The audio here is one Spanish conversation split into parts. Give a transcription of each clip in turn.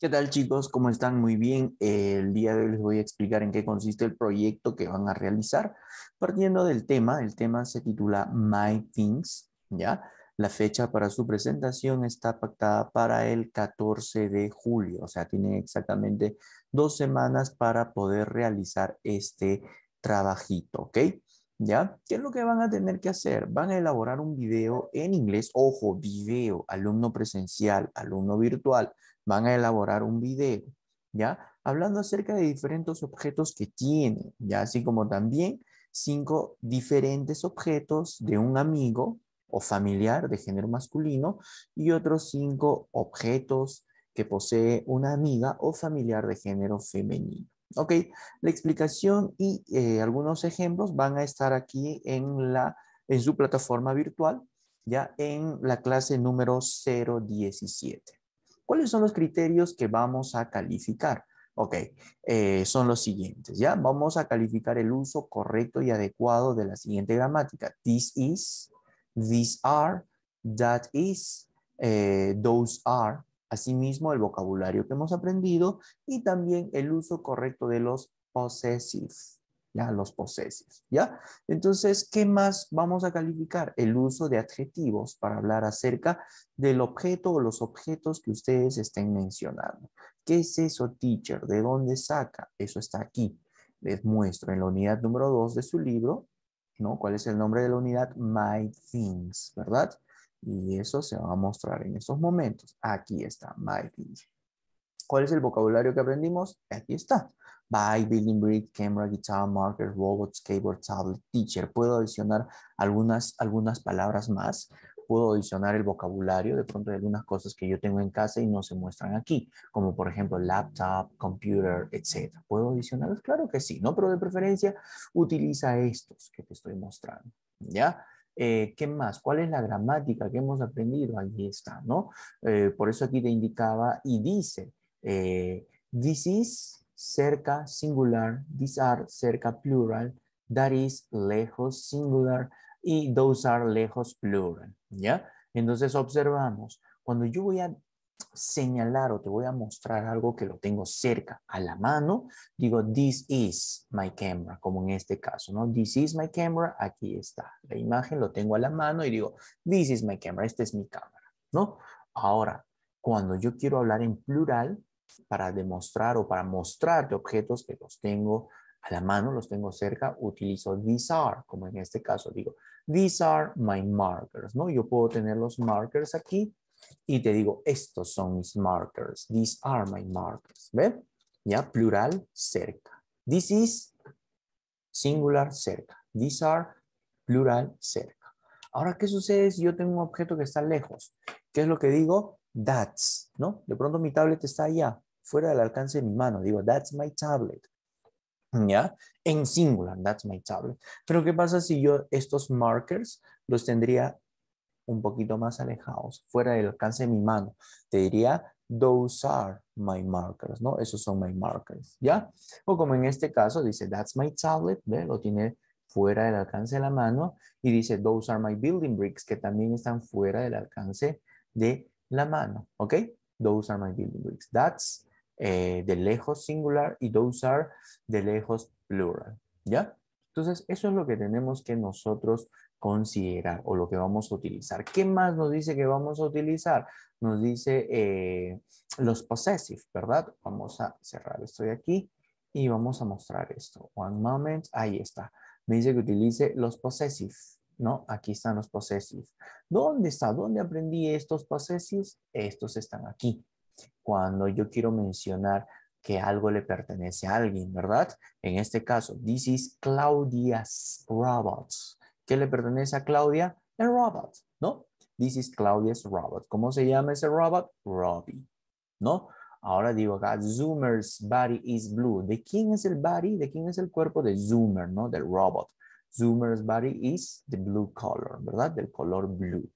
¿Qué tal chicos? ¿Cómo están? Muy bien. El día de hoy les voy a explicar en qué consiste el proyecto que van a realizar. Partiendo del tema, el tema se titula My Things, ¿ya? La fecha para su presentación está pactada para el 14 de julio, o sea, tienen exactamente dos semanas para poder realizar este trabajito, ¿ok? ¿Ya? ¿Qué es lo que van a tener que hacer? Van a elaborar un video en inglés, ojo, video, alumno presencial, alumno virtual, van a elaborar un video, ¿ya? Hablando acerca de diferentes objetos que tienen, ¿ya? Así como también cinco diferentes objetos de un amigo o familiar de género masculino y otros cinco objetos que posee una amiga o familiar de género femenino. Ok, la explicación y eh, algunos ejemplos van a estar aquí en, la, en su plataforma virtual, ya en la clase número 017. ¿Cuáles son los criterios que vamos a calificar? Ok, eh, son los siguientes, ¿ya? Vamos a calificar el uso correcto y adecuado de la siguiente gramática. This is, these are, that is, eh, those are. Asimismo, el vocabulario que hemos aprendido y también el uso correcto de los possessive. ¿ya? Los posesivos, ¿ya? Entonces, ¿qué más vamos a calificar? El uso de adjetivos para hablar acerca del objeto o los objetos que ustedes estén mencionando. ¿Qué es eso, teacher? ¿De dónde saca? Eso está aquí. Les muestro en la unidad número 2 de su libro, ¿no? ¿Cuál es el nombre de la unidad? My Things, ¿verdad? Y eso se va a mostrar en estos momentos. Aquí está, My Things. ¿Cuál es el vocabulario que aprendimos? Aquí está by building brick, camera, guitar, marker, robots, keyboard, tablet, teacher. Puedo adicionar algunas, algunas palabras más. Puedo adicionar el vocabulario de pronto de algunas cosas que yo tengo en casa y no se muestran aquí, como por ejemplo laptop, computer, etc. ¿Puedo adicionarlos? Claro que sí, ¿no? Pero de preferencia utiliza estos que te estoy mostrando, ¿ya? Eh, ¿Qué más? ¿Cuál es la gramática que hemos aprendido? Ahí está, ¿no? Eh, por eso aquí te indicaba y dice, eh, this is cerca singular, these are cerca plural, that is lejos singular y those are lejos plural, ¿ya? Entonces observamos, cuando yo voy a señalar o te voy a mostrar algo que lo tengo cerca a la mano, digo this is my camera, como en este caso, ¿no? This is my camera, aquí está. La imagen lo tengo a la mano y digo this is my camera, esta es mi cámara, ¿no? Ahora, cuando yo quiero hablar en plural, para demostrar o para mostrarte objetos que los tengo a la mano, los tengo cerca, utilizo these are, como en este caso digo, these are my markers, ¿no? Yo puedo tener los markers aquí y te digo, estos son mis markers, these are my markers, ¿ves? Ya, plural, cerca. This is, singular, cerca. These are, plural, cerca. Ahora, ¿qué sucede si yo tengo un objeto que está lejos? ¿Qué es lo que digo? that's, ¿no? De pronto mi tablet está allá, ah, fuera del alcance de mi mano. Digo, that's my tablet. ¿Ya? En singular, that's my tablet. Pero ¿qué pasa si yo estos markers los tendría un poquito más alejados, fuera del alcance de mi mano? Te diría, those are my markers, ¿no? Esos son my markers, ¿ya? O como en este caso dice, that's my tablet, ¿ve? Lo tiene fuera del alcance de la mano y dice, those are my building bricks, que también están fuera del alcance de la mano, ¿ok? Those are my building bricks. That's eh, de lejos singular y those are de lejos plural, ¿ya? Entonces, eso es lo que tenemos que nosotros considerar o lo que vamos a utilizar. ¿Qué más nos dice que vamos a utilizar? Nos dice eh, los possessive, ¿verdad? Vamos a cerrar esto de aquí y vamos a mostrar esto. One moment, ahí está. Me dice que utilice los possessive, ¿no? Aquí están los posesivos. ¿Dónde está? ¿Dónde aprendí estos posesivos? Estos están aquí. Cuando yo quiero mencionar que algo le pertenece a alguien, ¿verdad? En este caso, this is Claudia's robot. ¿Qué le pertenece a Claudia? El robot, ¿no? This is Claudia's robot. ¿Cómo se llama ese robot? Robbie, ¿no? Ahora digo acá, Zoomer's body is blue. ¿De quién es el body? ¿De quién es el cuerpo de Zoomer, no? Del robot. Zoomer's body is the blue color, ¿verdad? Del color blue.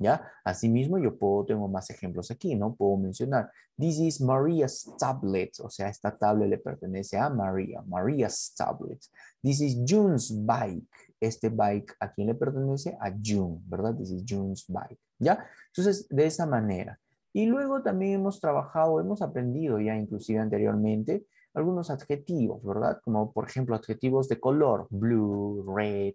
¿Ya? Asimismo, yo puedo, tengo más ejemplos aquí, ¿no? Puedo mencionar, this is Maria's tablet, o sea, esta tablet le pertenece a María, Maria's tablet. This is June's bike, este bike, ¿a quién le pertenece? A June, ¿verdad? This is June's bike, ¿ya? Entonces, de esa manera. Y luego también hemos trabajado, hemos aprendido ya inclusive anteriormente, algunos adjetivos, ¿verdad? Como por ejemplo adjetivos de color, blue, red,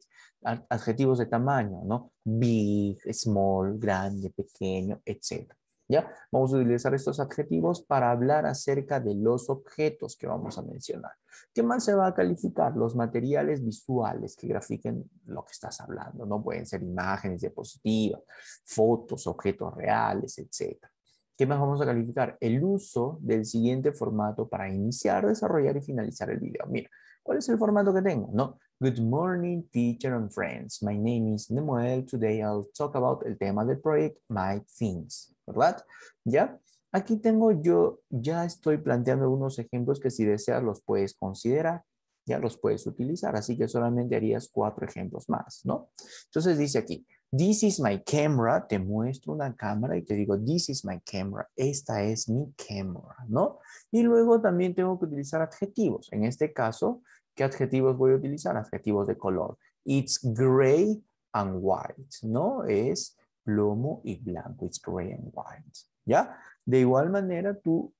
adjetivos de tamaño, ¿no? Big, small, grande, pequeño, etcétera, ¿Ya? Vamos a utilizar estos adjetivos para hablar acerca de los objetos que vamos a mencionar. ¿Qué más se va a calificar? Los materiales visuales que grafiquen lo que estás hablando, ¿no? Pueden ser imágenes, diapositivas, fotos, objetos reales, etcétera. ¿Qué más vamos a calificar? El uso del siguiente formato para iniciar, desarrollar y finalizar el video. Mira, ¿cuál es el formato que tengo? No, Good morning, teacher and friends. My name is Nemoel. Today I'll talk about el tema del project My Things, ¿verdad? ¿Ya? Aquí tengo yo, ya estoy planteando unos ejemplos que si deseas los puedes considerar, ya los puedes utilizar, así que solamente harías cuatro ejemplos más, ¿no? Entonces dice aquí, This is my camera, te muestro una cámara y te digo, this is my camera, esta es mi cámara, ¿no? Y luego también tengo que utilizar adjetivos. En este caso, ¿qué adjetivos voy a utilizar? Adjetivos de color. It's gray and white, ¿no? Es plomo y blanco, it's gray and white, ¿ya? De igual manera, tú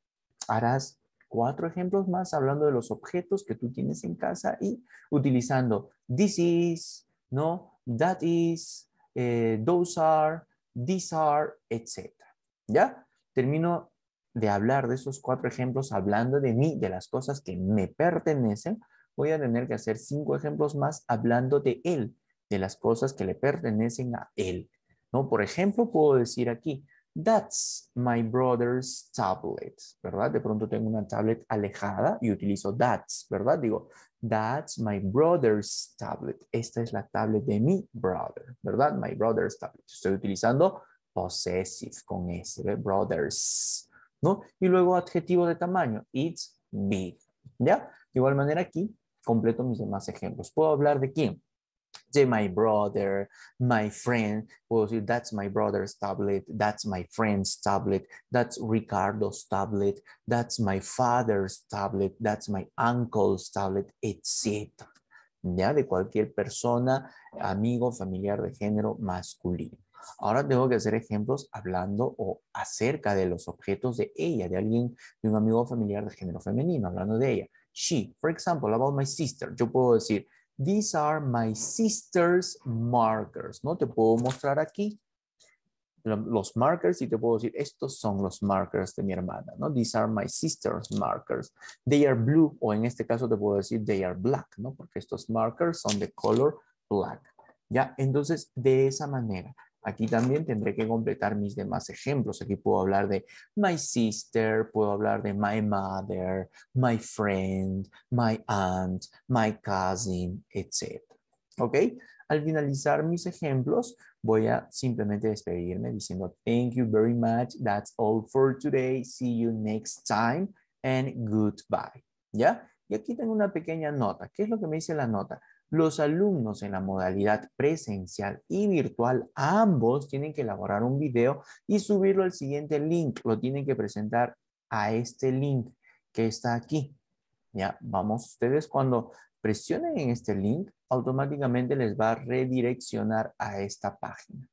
harás cuatro ejemplos más hablando de los objetos que tú tienes en casa y utilizando this is, ¿no? That is, eh, those are, these are, etc. ¿Ya? Termino de hablar de esos cuatro ejemplos hablando de mí, de las cosas que me pertenecen. Voy a tener que hacer cinco ejemplos más hablando de él, de las cosas que le pertenecen a él. ¿no? Por ejemplo, puedo decir aquí, That's my brother's tablet, ¿verdad? De pronto tengo una tablet alejada y utilizo that's, ¿verdad? Digo, that's my brother's tablet. Esta es la tablet de mi brother, ¿verdad? My brother's tablet. Estoy utilizando possessive con S, ¿verdad? Brothers, ¿no? Y luego adjetivo de tamaño, it's big, ¿ya? De igual manera aquí completo mis demás ejemplos. ¿Puedo hablar de quién? de my brother, my friend, puedo decir that's my brother's tablet, that's my friend's tablet, that's Ricardo's tablet, that's my father's tablet, that's my uncle's tablet, etc. Ya de cualquier persona, amigo, familiar de género masculino. Ahora tengo que hacer ejemplos hablando o acerca de los objetos de ella, de alguien, de un amigo familiar de género femenino, hablando de ella. She, for example, about my sister. Yo puedo decir, These are my sister's markers. No te puedo mostrar aquí los markers y te puedo decir, estos son los markers de mi hermana, ¿no? These are my sister's markers. They are blue, o en este caso te puedo decir, they are black, ¿no? Porque estos markers son de color black, ¿ya? Entonces, de esa manera. Aquí también tendré que completar mis demás ejemplos. Aquí puedo hablar de my sister, puedo hablar de my mother, my friend, my aunt, my cousin, etc. ¿Ok? Al finalizar mis ejemplos, voy a simplemente despedirme diciendo thank you very much. That's all for today. See you next time and goodbye. ¿Ya? Y aquí tengo una pequeña nota. ¿Qué es lo que me dice la nota? Los alumnos en la modalidad presencial y virtual, ambos tienen que elaborar un video y subirlo al siguiente link. Lo tienen que presentar a este link que está aquí. Ya, vamos, ustedes cuando presionen en este link, automáticamente les va a redireccionar a esta página,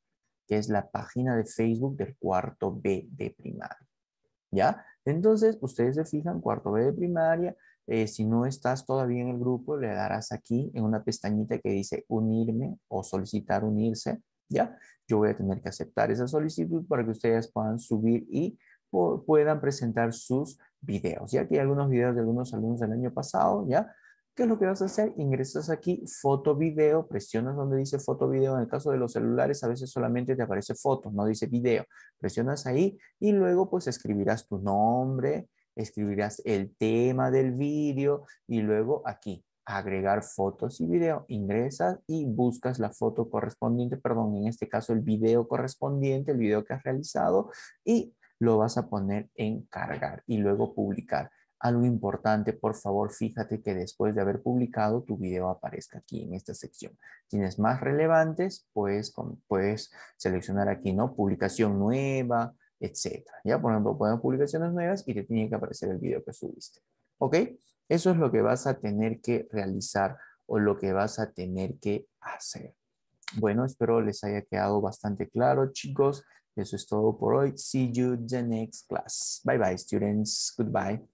que es la página de Facebook del cuarto B de primaria. ¿Ya? Entonces, ustedes se fijan, cuarto B de primaria, eh, si no estás todavía en el grupo, le darás aquí en una pestañita que dice unirme o solicitar unirse, ¿ya? Yo voy a tener que aceptar esa solicitud para que ustedes puedan subir y puedan presentar sus videos. Ya que hay algunos videos de algunos alumnos del año pasado, ¿ya? ¿Qué es lo que vas a hacer? Ingresas aquí, foto, video, presionas donde dice foto, video. En el caso de los celulares, a veces solamente te aparece foto, no dice video. Presionas ahí y luego pues escribirás tu nombre, escribirás el tema del video y luego aquí, agregar fotos y video. Ingresas y buscas la foto correspondiente, perdón, en este caso el video correspondiente, el video que has realizado y lo vas a poner en cargar y luego publicar. Algo importante, por favor, fíjate que después de haber publicado tu video aparezca aquí en esta sección. Tienes más relevantes, pues puedes seleccionar aquí, ¿no? Publicación nueva, etcétera. Ya, por ejemplo, ponemos publicaciones nuevas y te tiene que aparecer el video que subiste. ¿Ok? Eso es lo que vas a tener que realizar o lo que vas a tener que hacer. Bueno, espero les haya quedado bastante claro, chicos. Eso es todo por hoy. See you the next class. Bye bye, students. Goodbye.